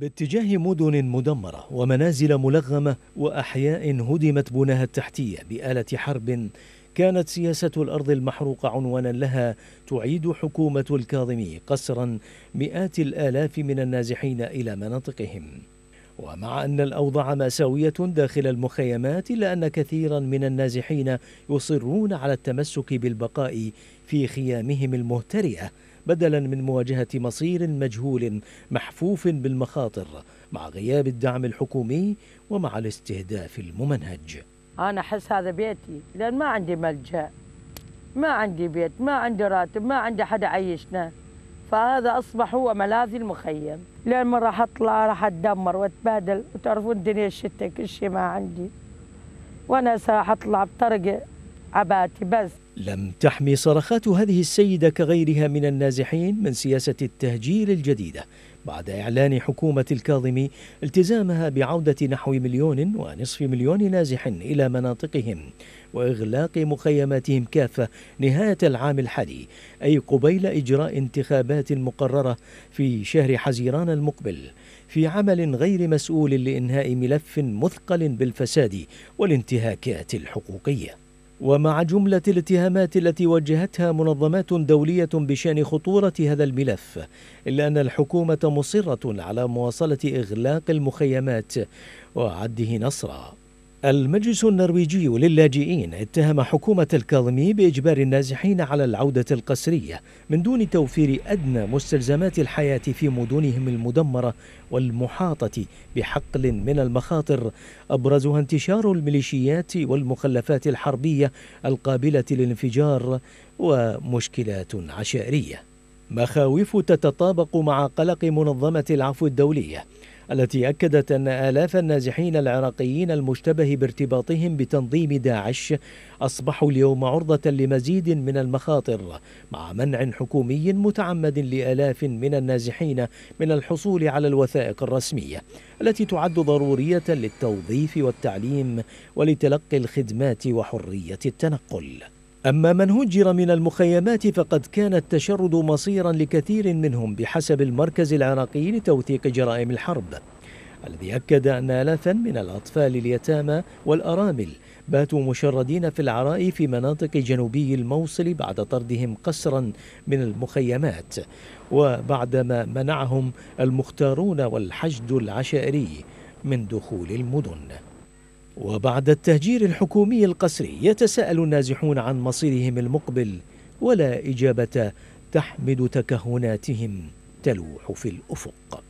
باتجاه مدن مدمرة ومنازل ملغمة وأحياء هدمت بناها التحتية بآلة حرب كانت سياسة الأرض المحروقة عنوانا لها تعيد حكومة الكاظمي قسرا مئات الآلاف من النازحين إلى مناطقهم ومع أن الأوضاع مأساوية داخل المخيمات إلا أن كثيرا من النازحين يصرون على التمسك بالبقاء في خيامهم المهترئة بدلا من مواجهة مصير مجهول محفوف بالمخاطر مع غياب الدعم الحكومي ومع الاستهداف الممنهج أنا أحس هذا بيتي لأن ما عندي ملجأ ما عندي بيت ما عندي راتب ما عندي حدا عيشنا فهذا أصبح هو ملاذي المخيم لأن ما راح أطلع راح أتدمر وأتبهدل وتعرفون الدنيا الشتاء كل شيء ما عندي وأنا راح أطلع بطرق عباتي بس لم تحمي صرخات هذه السيدة كغيرها من النازحين من سياسة التهجير الجديدة بعد إعلان حكومة الكاظمي التزامها بعودة نحو مليون ونصف مليون نازح إلى مناطقهم وإغلاق مخيماتهم كافة نهاية العام الحالي أي قبيل إجراء انتخابات مقررة في شهر حزيران المقبل في عمل غير مسؤول لإنهاء ملف مثقل بالفساد والانتهاكات الحقوقية ومع جملة الاتهامات التي وجهتها منظمات دولية بشأن خطورة هذا الملف إلا أن الحكومة مصرة على مواصلة إغلاق المخيمات وعده نصرًا المجلس النرويجي للاجئين اتهم حكومة الكاظمي بإجبار النازحين على العودة القسرية من دون توفير أدنى مستلزمات الحياة في مدنهم المدمرة والمحاطة بحقل من المخاطر أبرزها انتشار الميليشيات والمخلفات الحربية القابلة للانفجار ومشكلات عشائرية مخاوف تتطابق مع قلق منظمة العفو الدولية التي أكدت أن آلاف النازحين العراقيين المشتبه بارتباطهم بتنظيم داعش أصبحوا اليوم عرضة لمزيد من المخاطر مع منع حكومي متعمد لآلاف من النازحين من الحصول على الوثائق الرسمية التي تعد ضرورية للتوظيف والتعليم ولتلقي الخدمات وحرية التنقل أما من هجر من المخيمات فقد كان التشرد مصيرا لكثير منهم بحسب المركز العراقي لتوثيق جرائم الحرب الذي أكد أن آلافا من الأطفال اليتامى والأرامل باتوا مشردين في العراء في مناطق جنوبي الموصل بعد طردهم قسرا من المخيمات وبعدما منعهم المختارون والحشد العشائري من دخول المدن وبعد التهجير الحكومي القسري يتساءل النازحون عن مصيرهم المقبل ولا إجابة تحمد تكهناتهم تلوح في الأفق